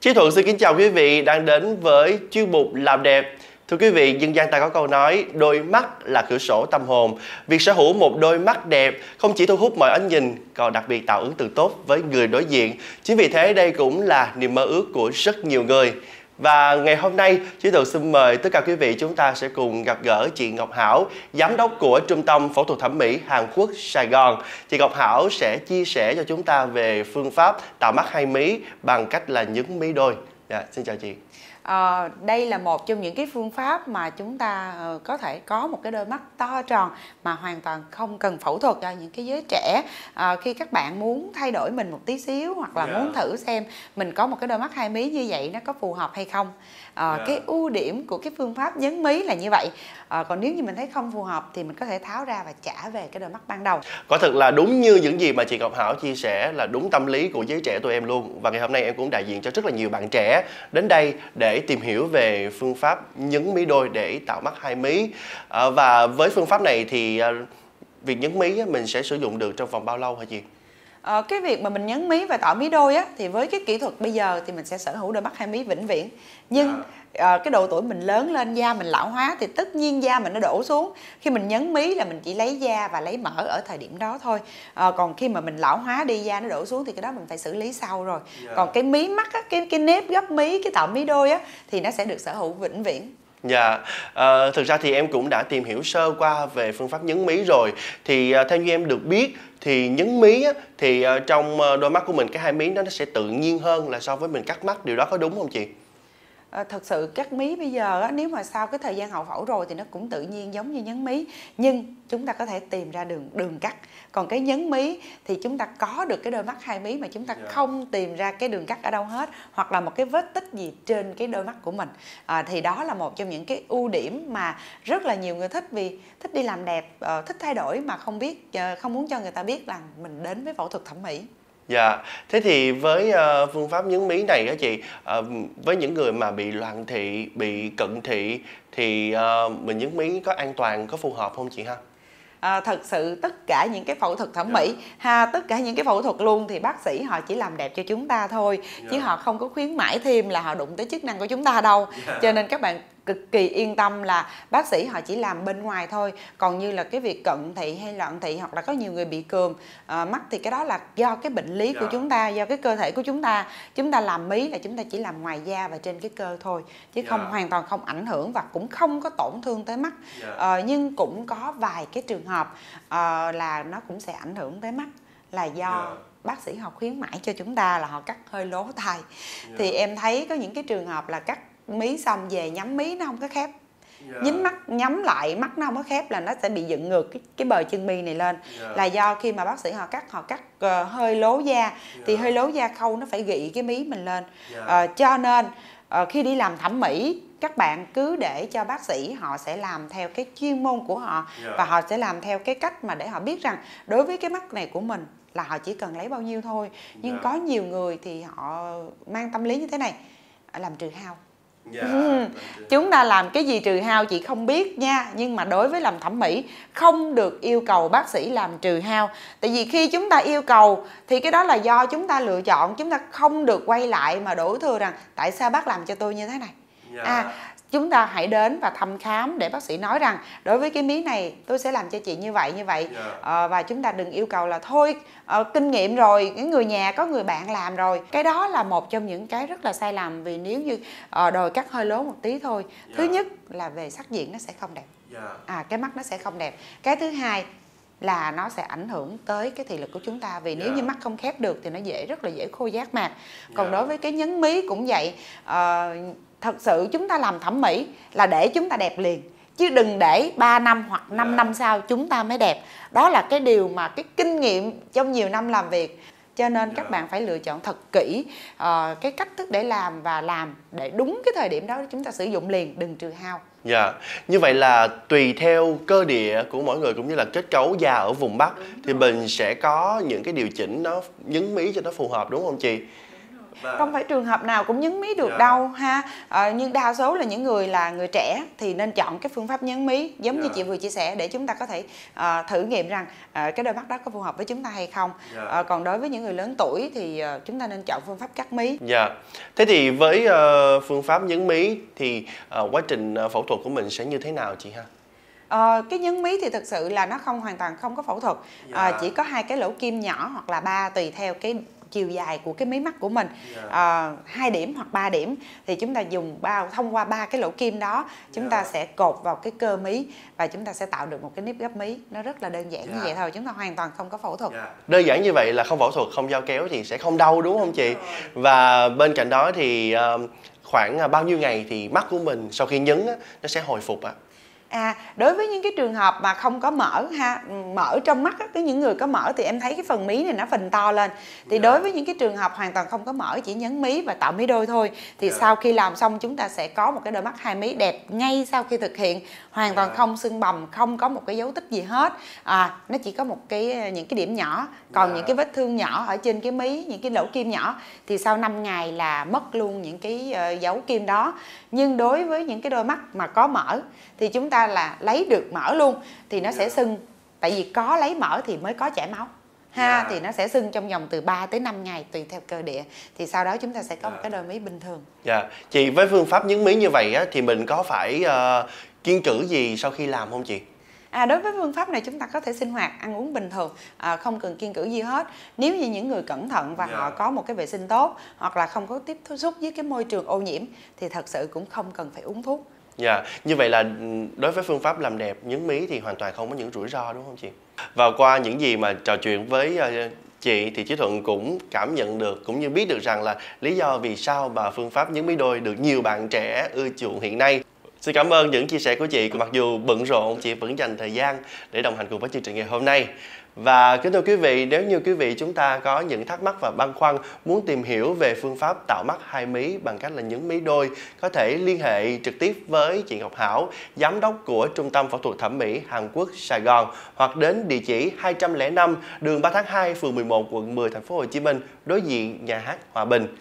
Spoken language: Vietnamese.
Chí Thuận xin kính chào quý vị đang đến với chuyên mục Làm đẹp. Thưa quý vị, dân gian ta có câu nói đôi mắt là cửa sổ tâm hồn. Việc sở hữu một đôi mắt đẹp không chỉ thu hút mọi ánh nhìn, còn đặc biệt tạo ấn tượng tốt với người đối diện. Chính vì thế đây cũng là niềm mơ ước của rất nhiều người. Và ngày hôm nay, Chí Thực xin mời tất cả quý vị chúng ta sẽ cùng gặp gỡ chị Ngọc Hảo, Giám đốc của Trung tâm Phẫu thuật Thẩm mỹ Hàn Quốc Sài Gòn. Chị Ngọc Hảo sẽ chia sẻ cho chúng ta về phương pháp tạo mắt hai mí bằng cách là nhấn mí đôi. Dạ, xin chào chị. Ờ, đây là một trong những cái phương pháp mà chúng ta ờ, có thể có một cái đôi mắt to tròn mà hoàn toàn không cần phẫu thuật cho những cái giới trẻ à, khi các bạn muốn thay đổi mình một tí xíu hoặc là yeah. Dạ. muốn thử xem mình có một cái đôi mắt hai mí như vậy nó có phù hợp hay không à, yeah. Dạ. cái ưu điểm của cái phương pháp nhấn mí là như vậy à, còn nếu như mình thấy không phù hợp thì mình có thể tháo ra và trả về cái đôi mắt ban đầu có thực là đúng như những gì mà chị Ngọc Hảo chia sẻ là đúng tâm lý của giới trẻ tụi em luôn và ngày hôm nay em cũng đại diện cho rất là nhiều bạn trẻ đến đây để thể tìm hiểu về phương pháp nhấn mí đôi để tạo mắt hai mí à, và với phương pháp này thì à, việc nhấn mí mình sẽ sử dụng được trong vòng bao lâu hả chị? À, cái việc mà mình nhấn mí và tạo mí đôi á thì với cái kỹ thuật bây giờ thì mình sẽ sở hữu đôi mắt hai mí vĩnh viễn nhưng à à, cái độ tuổi mình lớn lên da mình lão hóa thì tất nhiên da mình nó đổ xuống khi mình nhấn mí là mình chỉ lấy da và lấy mỡ ở thời điểm đó thôi à, còn khi mà mình lão hóa đi da nó đổ xuống thì cái đó mình phải xử lý sau rồi yeah. Dạ. còn cái mí mắt á, cái cái nếp gấp mí cái tạo mí đôi á thì nó sẽ được sở hữu vĩnh viễn Dạ, yeah. Ờ, à, thực ra thì em cũng đã tìm hiểu sơ qua về phương pháp nhấn mí rồi Thì à, theo như em được biết thì nhấn mí á, thì à, trong đôi mắt của mình cái hai mí đó, nó sẽ tự nhiên hơn là so với mình cắt mắt Điều đó có đúng không chị? Ờ, thật sự cắt mí bây giờ á, nếu mà sau cái thời gian hậu phẫu rồi thì nó cũng tự nhiên giống như nhấn mí nhưng chúng ta có thể tìm ra đường đường cắt còn cái nhấn mí thì chúng ta có được cái đôi mắt hai mí mà chúng ta yeah. Dạ. không tìm ra cái đường cắt ở đâu hết hoặc là một cái vết tích gì trên cái đôi mắt của mình à, thì đó là một trong những cái ưu điểm mà rất là nhiều người thích vì thích đi làm đẹp ờ, thích thay đổi mà không biết không muốn cho người ta biết là mình đến với phẫu thuật thẩm mỹ Dạ, thế thì với ờ, phương pháp nhướng mí này đó chị, ờ, với những người mà bị loạn thị, bị cận thị thì ờ, mình nhướng mí có an toàn, có phù hợp không chị ha? À, thật sự tất cả những cái phẫu thuật thẩm dạ. mỹ ha tất cả những cái phẫu thuật luôn thì bác sĩ họ chỉ làm đẹp cho chúng ta thôi chứ dạ. họ không có khuyến mãi thêm là họ đụng tới chức năng của chúng ta đâu dạ. cho nên các bạn cực kỳ yên tâm là bác sĩ họ chỉ làm bên ngoài thôi còn như là cái việc cận thị hay loạn thị hoặc là có nhiều người bị cường à, ờ, mắt thì cái đó là do cái bệnh lý yeah. của dạ. chúng ta do cái cơ thể của chúng ta chúng ta làm mí là chúng ta chỉ làm ngoài da và trên cái cơ thôi chứ yeah. không dạ. hoàn toàn không ảnh hưởng và cũng không có tổn thương tới mắt yeah. Dạ. à, ờ, nhưng cũng có vài cái trường hợp à, là nó cũng sẽ ảnh hưởng tới mắt là do yeah bác sĩ họ khuyến mãi cho chúng ta là họ cắt hơi lố tai yeah. thì em thấy có những cái trường hợp là cắt mí xong về nhắm mí nó không có khép yeah. Dạ. nhính mắt nhắm lại mắt nó không có khép là nó sẽ bị dựng ngược cái, cái bờ chân mi này lên yeah. Dạ. là do khi mà bác sĩ họ cắt họ cắt uh, hơi lố da yeah. thì dạ. hơi lố da khâu nó phải gị cái mí mình lên yeah. uh, ờ, cho nên uh, khi đi làm thẩm mỹ các bạn cứ để cho bác sĩ họ sẽ làm theo cái chuyên môn của họ yeah. và họ sẽ làm theo cái cách mà để họ biết rằng đối với cái mắt này của mình là họ chỉ cần lấy bao nhiêu thôi nhưng yeah. có nhiều người thì họ mang tâm lý như thế này làm trừ hao Dạ, ừ. Dạ, dạ. Chúng ta làm cái gì trừ hao chị không biết nha Nhưng mà đối với làm thẩm mỹ Không được yêu cầu bác sĩ làm trừ hao Tại vì khi chúng ta yêu cầu Thì cái đó là do chúng ta lựa chọn Chúng ta không được quay lại mà đổ thừa rằng Tại sao bác làm cho tôi như thế này dạ. à, chúng ta hãy đến và thăm khám để bác sĩ nói rằng đối với cái miếng này tôi sẽ làm cho chị như vậy như vậy yeah. Dạ. à, ờ, và chúng ta đừng yêu cầu là thôi à, kinh nghiệm rồi những người nhà có người bạn làm rồi cái đó là một trong những cái rất là sai lầm vì nếu như à, đồi cắt hơi lố một tí thôi yeah. thứ dạ. nhất là về sắc diện nó sẽ không đẹp yeah. Dạ. à cái mắt nó sẽ không đẹp cái thứ hai là nó sẽ ảnh hưởng tới cái thị lực của chúng ta vì nếu yeah. như dạ. mắt không khép được thì nó dễ rất là dễ khô giác mạc còn yeah. Dạ. đối với cái nhấn mí cũng vậy à, thật sự chúng ta làm thẩm mỹ là để chúng ta đẹp liền chứ đừng để 3 năm hoặc 5 yeah. Dạ. năm sau chúng ta mới đẹp đó là cái điều mà cái kinh nghiệm trong nhiều năm làm việc cho nên các dạ. bạn phải lựa chọn thật kỹ uh, cái cách thức để làm và làm để đúng cái thời điểm đó chúng ta sử dụng liền đừng trừ hao Dạ, yeah. như vậy là tùy theo cơ địa của mỗi người cũng như là kết cấu da ở vùng Bắc thì mình sẽ có những cái điều chỉnh nó nhấn mí cho nó phù hợp đúng không chị? Vâng. không phải trường hợp nào cũng nhấn mí được yeah. Dạ. đâu ha à, nhưng đa số là những người là người trẻ thì nên chọn cái phương pháp nhấn mí giống yeah. như dạ. chị vừa chia sẻ để chúng ta có thể uh, thử nghiệm rằng uh, cái đôi mắt đó có phù hợp với chúng ta hay không yeah. Dạ. uh, còn đối với những người lớn tuổi thì uh, chúng ta nên chọn phương pháp cắt mí dạ yeah. thế thì với uh, phương pháp nhấn mí thì uh, quá trình phẫu thuật của mình sẽ như thế nào chị ha Ờ, cái nhấn mí thì thực sự là nó không hoàn toàn không có phẫu thuật dạ. Yeah. chỉ có hai cái lỗ kim nhỏ hoặc là ba tùy theo cái chiều dài của cái mí mắt của mình dạ. ờ, hai uh, điểm hoặc ba điểm thì chúng ta dùng bao thông qua ba cái lỗ kim đó chúng ta dạ. sẽ cột vào cái cơ mí và chúng ta sẽ tạo được một cái nếp gấp mí nó rất là đơn giản như dạ. vậy thôi chúng ta hoàn toàn không có phẫu thuật đơn giản như vậy là không phẫu thuật không dao kéo thì sẽ không đau đúng không chị và bên cạnh đó thì uh, khoảng à, bao nhiêu ngày thì mắt của mình sau khi nhấn nó sẽ hồi phục ạ à? à đối với những cái trường hợp mà không có mở ha ừ, mở trong mắt á, cái những người có mở thì em thấy cái phần mí này nó phình to lên thì yeah. Dạ. đối với những cái trường hợp hoàn toàn không có mở chỉ nhấn mí và tạo mí đôi thôi thì yeah. Dạ. sau khi làm xong chúng ta sẽ có một cái đôi mắt hai mí đẹp ngay sau khi thực hiện hoàn toàn yeah. Dạ. không sưng bầm không có một cái dấu tích gì hết à nó chỉ có một cái ờ, những cái điểm nhỏ còn yeah. những cái vết thương nhỏ ở trên cái mí những cái lỗ kim nhỏ thì sau 5 ngày là mất luôn những cái ờ, dấu kim đó nhưng đối với những cái đôi mắt mà có mở thì chúng ta ta là lấy được mỡ luôn thì nó sẽ dạ. sưng tại vì có lấy mỡ thì mới có chảy máu ha yeah. Dạ. thì nó sẽ sưng trong vòng từ 3 tới 5 ngày tùy theo cơ địa thì sau đó chúng ta sẽ có yeah. một dạ. cái đôi mí bình thường. Dạ. Yeah. Chị với phương pháp nhấn mí như vậy á, thì mình có phải uh, kiên cử gì sau khi làm không chị? À, đối với phương pháp này chúng ta có thể sinh hoạt ăn uống bình thường à, không cần kiên cử gì hết nếu như những người cẩn thận và yeah. họ có một cái vệ sinh tốt hoặc là không có tiếp xúc với cái môi trường ô nhiễm thì thật sự cũng không cần phải uống thuốc Dạ, yeah. như vậy là ừ, đối với phương pháp làm đẹp nhấn mí thì hoàn toàn không có những rủi ro đúng không chị? Và qua những gì mà trò chuyện với ờ, chị thì Chí Thuận cũng cảm nhận được cũng như biết được rằng là lý do vì sao mà phương pháp nhấn mí đôi được nhiều bạn trẻ ưa chuộng hiện nay. Xin cảm ơn những chia sẻ của chị, mặc dù bận rộn chị vẫn dành thời gian để đồng hành cùng với chương trình ngày hôm nay. Và kính thưa quý vị, nếu như quý vị chúng ta có những thắc mắc và băn khoăn muốn tìm hiểu về phương pháp tạo mắt hai mí bằng cách là nhấn mí đôi, có thể liên hệ trực tiếp với chị Ngọc Hảo, giám đốc của Trung tâm Phẫu thuật Thẩm mỹ Hàn Quốc Sài Gòn hoặc đến địa chỉ 205 đường 3 tháng 2, phường 11, quận 10, thành phố Hồ Chí Minh, đối diện nhà hát Hòa Bình.